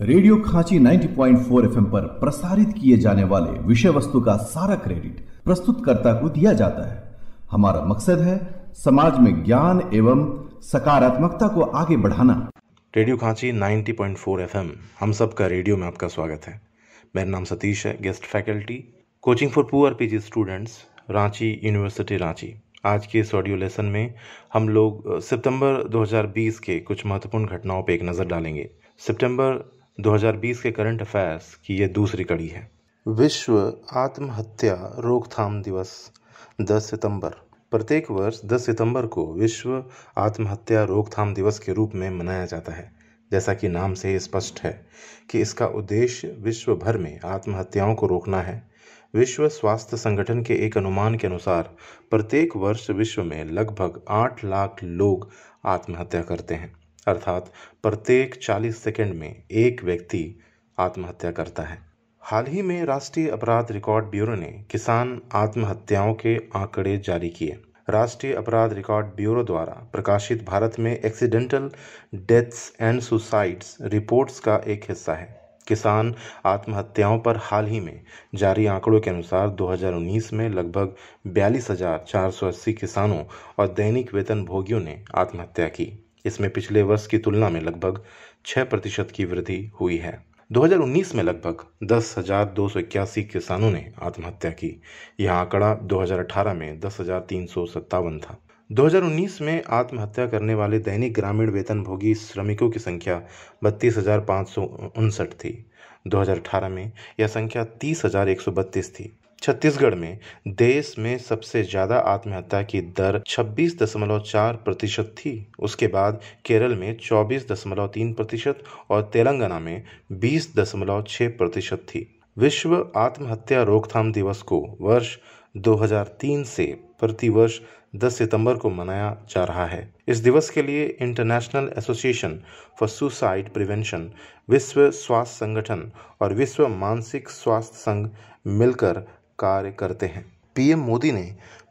radio खांची 90.4 point पर प्रसारित किए जाने वाले विषय वस्तु का सारा क्रेडिट प्रस्तुतकर्ता को दिया जाता है हमारा मकसद है समाज में ज्ञान एवं सकारात्मकता को आगे बढ़ाना रेडियो खांची 90.4 पॉइंट हम सब का रेडियो में आपका स्वागत है मेरा नाम सतीश है guest faculty coaching for poor PG students Ranchi university Ranchi आज के इस ऑडियो लेसन में हम लोग सितंबर 2020 के कुछ महत्वपूर्ण घटनाओं पर एक नज़र डालेंगे सितंबर 2020 के करंट अफेयर्स की ये दूसरी कड़ी है विश्व आत्महत्या रोकथाम दिवस 10 सितंबर प्रत्येक वर्ष 10 सितंबर को विश्व आत्महत्या रोकथाम दिवस के रूप में मनाया जाता है जैसा कि नाम से ही स्पष्ट है कि इसका उद्देश्य विश्व भर में आत्महत्याओं को रोकना है विश्व स्वास्थ्य संगठन के एक अनुमान के अनुसार प्रत्येक वर्ष विश्व में लगभग आठ लाख लोग आत्महत्या करते हैं अर्थात प्रत्येक 40 सेकंड में एक व्यक्ति आत्महत्या करता है हाल ही में राष्ट्रीय अपराध रिकॉर्ड ब्यूरो ने किसान आत्महत्याओं के आंकड़े जारी किए राष्ट्रीय अपराध रिकॉर्ड ब्यूरो द्वारा प्रकाशित भारत में accidental deaths and suicides reports का एक हिस्सा है किसान आत्महत्याओं पर हाल ही में जारी आंकड़ों के अनुसार 2019 में लगभग बयालीस किसानों और दैनिक वेतन भोगियों ने आत्महत्या की इसमें पिछले वर्ष की तुलना में लगभग छह प्रतिशत की वृद्धि हुई है 2019 में लगभग दस हजार दो सौ इक्यासी किसानों ने आत्महत्या की यह आंकड़ा 2018 में दस हजार तीन सौ सत्तावन था 2019 में आत्महत्या करने वाले दैनिक ग्रामीण वेतनभोगी श्रमिकों की संख्या बत्तीस हजार सौ उनसठ थी 2018 में यह संख्या तीस हजार एक सौ बत्तीस थी छत्तीसगढ़ में देश में सबसे ज़्यादा आत्महत्या की दर 26.4 प्रतिशत थी उसके बाद केरल में 24.3 प्रतिशत और तेलंगाना में 20.6 प्रतिशत थी विश्व आत्महत्या रोकथाम दिवस को वर्ष 2003 से प्रतिवर्ष 10 सितंबर को मनाया जा रहा है इस दिवस के लिए international association for suicide prevention विश्व स्वास्थ्य संगठन और विश्व मानसिक स्वास्थ्य संघ मिलकर कार्य करते हैं पीएम मोदी ने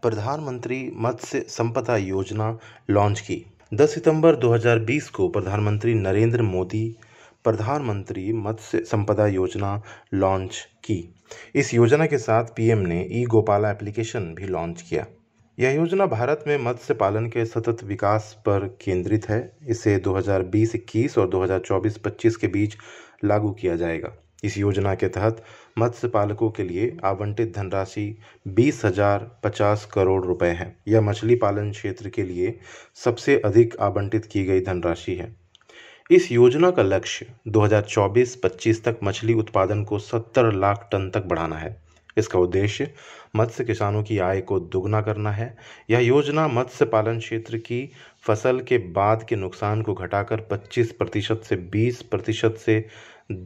प्रधानमंत्री मत्स्य संपदा योजना लॉन्च की 10 सितंबर 2020 को प्रधानमंत्री नरेंद्र मोदी प्रधानमंत्री मत्स्य संपदा योजना लॉन्च की इस योजना के साथ पीएम ने ई गोपाला एप्लीकेशन भी लॉन्च किया यह योजना भारत में मत्स्य पालन के सतत विकास पर केंद्रित है इसे 2020-21 और 2024-25 के बीच लागू किया जाएगा इस योजना के तहत मत्स्य पालकों के लिए आवंटित धनराशि बीस हजार पचास करोड़ रुपए है यह मछली पालन क्षेत्र के लिए सबसे अधिक आवंटित की गई धनराशि है इस योजना का लक्ष्य 2024-25 तक मछली उत्पादन को 70 लाख टन तक बढ़ाना है इसका उद्देश्य मत्स्य किसानों की आय को दुगना करना है यह योजना मत्स्य पालन क्षेत्र की फसल के बाद के नुकसान को घटाकर 25 प्रतिशत से 20 प्रतिशत से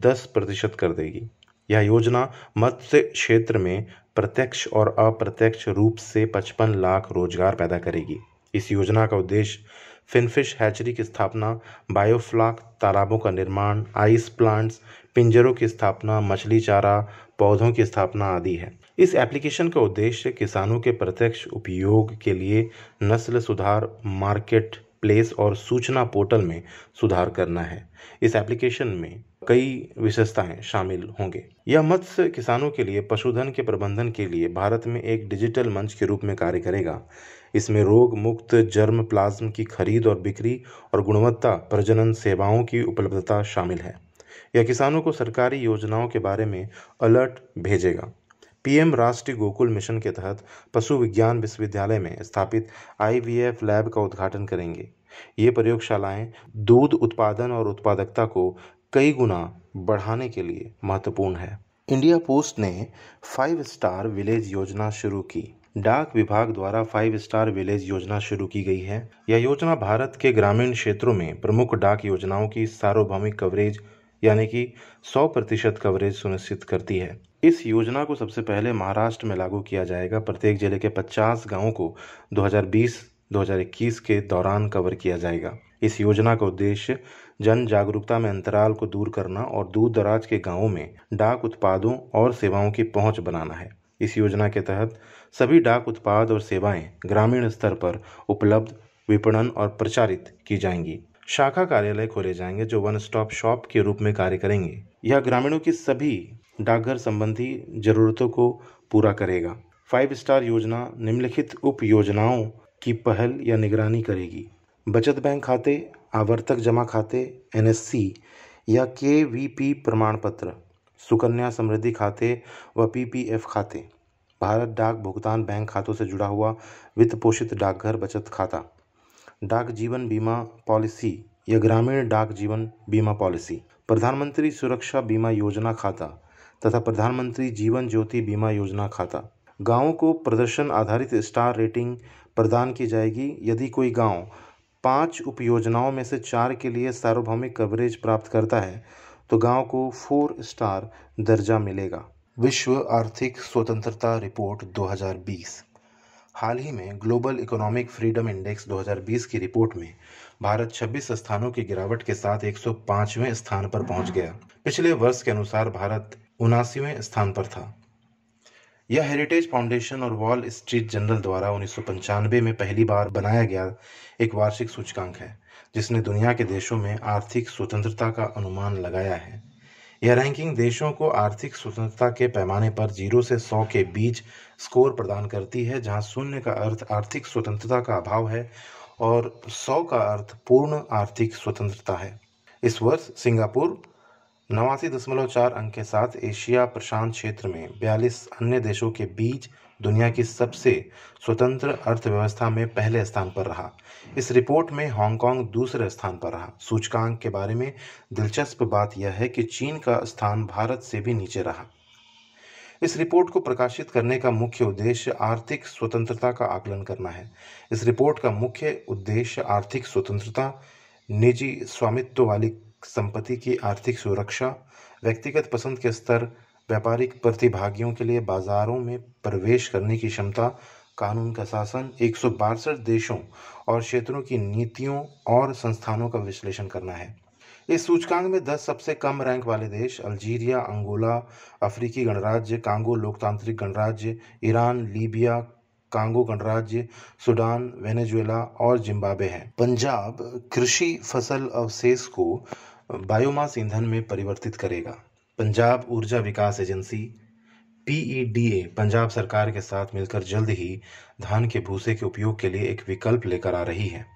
10 प्रतिशत कर देगी यह योजना मत्स्य क्षेत्र में प्रत्यक्ष और अप्रत्यक्ष रूप से 55 लाख रोजगार पैदा करेगी इस योजना का उद्देश्य फिनफिश हैचरी की स्थापना बायोफ्लाक तालाबों का निर्माण आइस प्लांट्स पिंजरों की स्थापना मछली चारा पौधों की स्थापना आदि है इस एप्लीकेशन का उद्देश्य किसानों के प्रत्यक्ष उपयोग के लिए नस्ल सुधार मार्केट प्लेस और सूचना पोर्टल में सुधार करना है इस एप्लीकेशन में कई विशेषताएं शामिल होंगे यह मत्स्य किसानों के लिए पशुधन के प्रबंधन के लिए भारत में एक डिजिटल मंच के रूप में कार्य करेगा इसमें रोग मुक्त जर्म प्लाज्म की खरीद और बिक्री और गुणवत्ता प्रजनन सेवाओं की उपलब्धता शामिल है या किसानों को सरकारी योजनाओं के बारे में अलर्ट भेजेगा पीएम राष्ट्रीय गोकुल मिशन के तहत पशु विज्ञान विश्वविद्यालय में स्थापित आईवीएफ लैब का उद्घाटन करेंगे ये प्रयोगशालाएं दूध उत्पादन और उत्पादकता को कई गुना बढ़ाने के लिए महत्वपूर्ण है इंडिया पोस्ट ने फाइव स्टार विलेज योजना शुरू की डाक विभाग द्वारा फाइव स्टार विलेज योजना शुरू की गई है यह योजना भारत के ग्रामीण क्षेत्रों में प्रमुख डाक योजनाओं की सार्वभौमिक कवरेज यानी कि 100 प्रतिशत कवरेज सुनिश्चित करती है इस योजना को सबसे पहले महाराष्ट्र में लागू किया जाएगा प्रत्येक जिले के 50 गांवों को 2020 2021 के दौरान कवर किया जाएगा इस योजना का उद्देश्य जन जागरूकता में अंतराल को दूर करना और दूर दराज के गाँवों में डाक उत्पादों और सेवाओं की पहुँच बनाना है इस योजना के तहत सभी डाक उत्पाद और सेवाएं ग्रामीण स्तर पर उपलब्ध विपणन और प्रचारित की जाएंगी शाखा कार्यालय खोले जाएंगे जो वन स्टॉप शॉप के रूप में कार्य करेंगे यह ग्रामीणों की सभी डाकघर संबंधी जरूरतों को पूरा करेगा फाइव स्टार योजना निम्नलिखित उप योजनाओं की पहल या निगरानी करेगी बचत बैंक खाते आवर्तक जमा खाते एन या के वी पी प्रमाण पत्र सुकन्या समृद्धि खाते व पी पी एफ खाते भारत डाक भुगतान बैंक खातों से जुड़ा हुआ वित्त पोषित डाकघर बचत खाता डाक जीवन बीमा पॉलिसी या ग्रामीण डाक जीवन बीमा पॉलिसी प्रधानमंत्री सुरक्षा बीमा योजना खाता तथा प्रधानमंत्री जीवन ज्योति बीमा योजना खाता गांवों को प्रदर्शन आधारित स्टार रेटिंग प्रदान की जाएगी यदि कोई गांव पांच उपयोजनाओं में से चार के लिए सार्वभौमिक कवरेज प्राप्त करता है तो गांव को फोर स्टार दर्जा मिलेगा विश्व आर्थिक स्वतंत्रता रिपोर्ट 2020 हाल ही में ग्लोबल इकोनॉमिक फ्रीडम इंडेक्स 2020 की रिपोर्ट में भारत 26 स्थानों की गिरावट के साथ 105वें स्थान पर पहुंच गया पिछले वर्ष के अनुसार भारत उनासीवें स्थान पर था यह हेरिटेज फाउंडेशन और वॉल स्ट्रीट जनरल द्वारा उन्नीस में पहली बार बनाया गया एक वार्षिक सूचकांक है जिसने दुनिया के देशों में आर्थिक स्वतंत्रता का अनुमान लगाया है यह रैंकिंग देशों को आर्थिक स्वतंत्रता के पैमाने पर जीरो से सौ के बीच स्कोर प्रदान करती है जहां शून्य का अर्थ आर्थिक स्वतंत्रता का अभाव है और सौ का अर्थ पूर्ण आर्थिक स्वतंत्रता है इस वर्ष सिंगापुर नवासी दशमलव चार अंक के साथ एशिया प्रशांत क्षेत्र में बयालीस अन्य देशों के बीच दुनिया की सबसे स्वतंत्र अर्थव्यवस्था में पहले स्थान पर रहा इस रिपोर्ट में हांगकांग दूसरे स्थान पर रहा सूचकांक के बारे में दिलचस्प बात यह है कि चीन का स्थान भारत से भी नीचे रहा इस रिपोर्ट को प्रकाशित करने का मुख्य उद्देश्य आर्थिक स्वतंत्रता का आकलन करना है इस रिपोर्ट का मुख्य उद्देश्य आर्थिक स्वतंत्रता निजी स्वामित्व वाली संपत्ति की आर्थिक सुरक्षा व्यक्तिगत पसंद के स्तर व्यापारिक प्रतिभागियों के लिए बाजारों में प्रवेश करने की क्षमता कानून का शासन एक देशों और क्षेत्रों की नीतियों और संस्थानों का विश्लेषण करना है इस सूचकांक में 10 सबसे कम रैंक वाले देश अल्जीरिया अंगोला अफ्रीकी गणराज्य कांगो लोकतांत्रिक गणराज्य ईरान लीबिया कांगो गणराज्य सूडान वेनेजुएला और जिम्बाब्वे हैं पंजाब कृषि फसल अवशेष को बायोमास ईंधन में परिवर्तित करेगा पंजाब ऊर्जा विकास एजेंसी पीईडीए पंजाब सरकार के साथ मिलकर जल्द ही धान के भूसे के उपयोग के लिए एक विकल्प लेकर आ रही है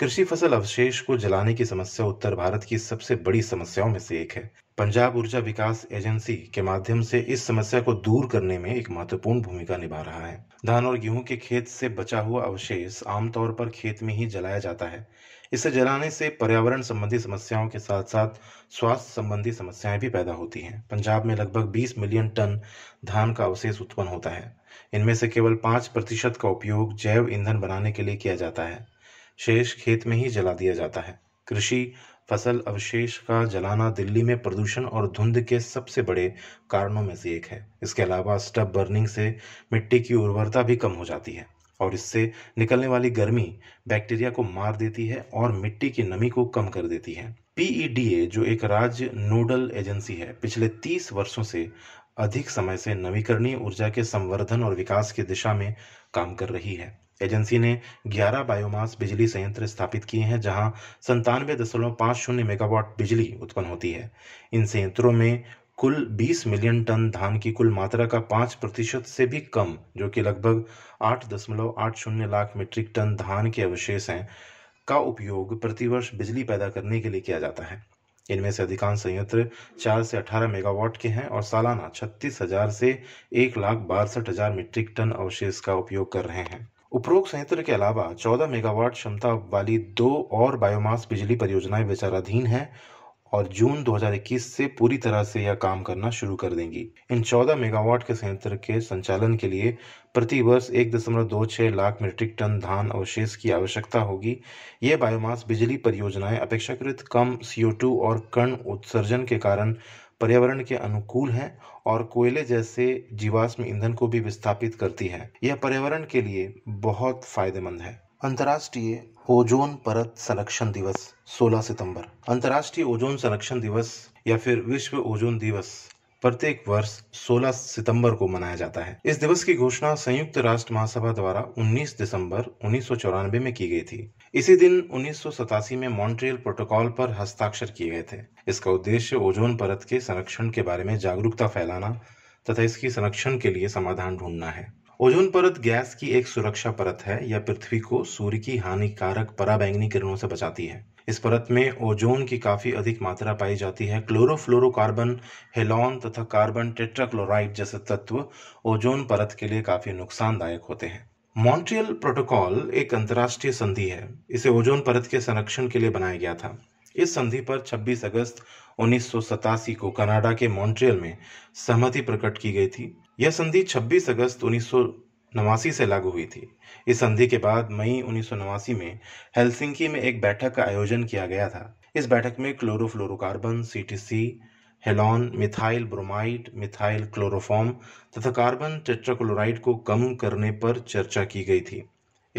कृषि फसल अवशेष को जलाने की समस्या उत्तर भारत की सबसे बड़ी समस्याओं में से एक है पंजाब ऊर्जा विकास एजेंसी के माध्यम से इस समस्या को दूर करने में एक महत्वपूर्ण भूमिका निभा रहा है धान और गेहूं के खेत से बचा हुआ अवशेष आमतौर पर खेत में ही जलाया जाता है इसे जलाने से पर्यावरण संबंधी समस्याओं के साथ साथ स्वास्थ्य संबंधी समस्याएं भी पैदा होती हैं पंजाब में लगभग 20 मिलियन टन धान का अवशेष उत्पन्न होता है इनमें से केवल पाँच प्रतिशत का उपयोग जैव ईंधन बनाने के लिए किया जाता है शेष खेत में ही जला दिया जाता है कृषि फसल अवशेष का जलाना दिल्ली में प्रदूषण और धुंध के सबसे बड़े कारणों में से एक है इसके अलावा स्टब बर्निंग से मिट्टी की उर्वरता भी कम हो जाती है और इससे निकलने वाली गर्मी बैक्टीरिया को मार देती है और मिट्टी की नमी को कम कर देती है पीईडीए जो एक राज्य नोडल एजेंसी है पिछले तीस वर्षों से अधिक समय से नवीकरणीय ऊर्जा के संवर्धन और विकास की दिशा में काम कर रही है एजेंसी ने 11 बायोमास बिजली संयंत्र स्थापित किए हैं जहां संतानवे दशमलव पाँच शून्य मेगावाट बिजली उत्पन्न होती है इन संयंत्रों में कुल 20 मिलियन टन धान की कुल मात्रा का 5 प्रतिशत से भी कम जो कि लगभग आठ दशमलव आठ शून्य लाख मीट्रिक टन धान के अवशेष हैं का उपयोग प्रतिवर्ष बिजली पैदा करने के लिए किया जाता है इनमें से अधिकांश संयंत्र 4 से 18 मेगावाट के हैं और सालाना छत्तीस हजार से एक लाख बासठ हजार मीट्रिक टन अवशेष का उपयोग कर रहे हैं उपरोक्त संयंत्र के अलावा 14 मेगावाट क्षमता वाली दो और बायोमास बिजली परियोजनाएं विचाराधीन हैं और जून 2021 से पूरी तरह से यह काम करना शुरू कर देंगी इन 14 मेगावाट के संयंत्र के संचालन के लिए प्रति वर्ष एक दशमलव दो छः लाख मीट्रिक टन धान अवशेष की आवश्यकता होगी ये बायोमास बिजली परियोजनाएं अपेक्षाकृत कम सीओ और कण उत्सर्जन के कारण पर्यावरण के अनुकूल है और कोयले जैसे जीवाश्म ईंधन को भी विस्थापित करती है यह पर्यावरण के लिए बहुत फायदेमंद है अंतर्राष्ट्रीय ओजोन परत संरक्षण दिवस 16 सितंबर अंतर्राष्ट्रीय ओजोन संरक्षण दिवस या फिर विश्व ओजोन दिवस प्रत्येक वर्ष 16 सितंबर को मनाया जाता है इस दिवस की घोषणा संयुक्त राष्ट्र महासभा द्वारा 19 दिसंबर उन्नीस में की गई थी इसी दिन उन्नीस में मॉन्ट्रियल प्रोटोकॉल पर हस्ताक्षर किए गए थे इसका उद्देश्य ओजोन परत के संरक्षण के बारे में जागरूकता फैलाना तथा इसकी संरक्षण के लिए समाधान ढूंढना है ओजोन परत गैस की एक सुरक्षा परत है यह पृथ्वी को सूर्य की हानिकारक पराबैंगनी किरणों से बचाती है इस परत में ओजोन की काफ़ी अधिक मात्रा पाई जाती है क्लोरोफ्लोरोकार्बन हेलॉन तथा कार्बन टेट्राक्लोराइड जैसे तत्व ओजोन परत के लिए काफ़ी नुकसानदायक होते हैं मॉन्ट्रियल प्रोटोकॉल एक अंतर्राष्ट्रीय संधि है इसे ओजोन परत के संरक्षण के लिए बनाया गया था इस संधि पर 26 अगस्त उन्नीस को कनाडा के मॉन्ट्रियल में सहमति प्रकट की गई थी यह संधि 26 अगस्त उन्नीस नवासी से लागू हुई थी इस संधि के बाद मई उन्नीस में हेलसिंकी में एक बैठक का आयोजन किया गया था इस बैठक में chlorofluorocarbon CTC halon methyl bromide methyl chloroform तथा कार्बन टेट्राक्लोराइड को कम करने पर चर्चा की गई थी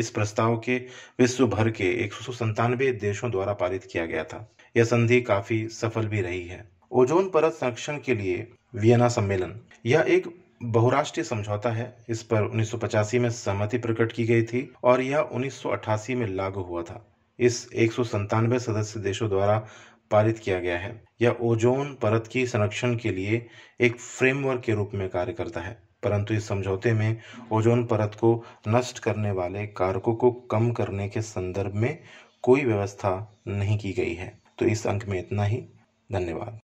इस प्रस्ताव के विश्व भर के एक देशों द्वारा पारित किया गया था यह संधि काफी सफल भी रही है ओजोन परत संरक्षण के लिए वियना सम्मेलन यह एक बहुराष्ट्रीय समझौता है इस पर उन्नीस में सहमति प्रकट की गई थी और यह उन्नीस में लागू हुआ था इस एक सदस्य देशों द्वारा पारित किया गया है यह ओजोन परत की संरक्षण के लिए एक फ्रेमवर्क के रूप में कार्य करता है परंतु इस समझौते में ओजोन परत को नष्ट करने वाले कारकों को कम करने के संदर्भ में कोई व्यवस्था नहीं की गई है तो इस अंक में इतना ही धन्यवाद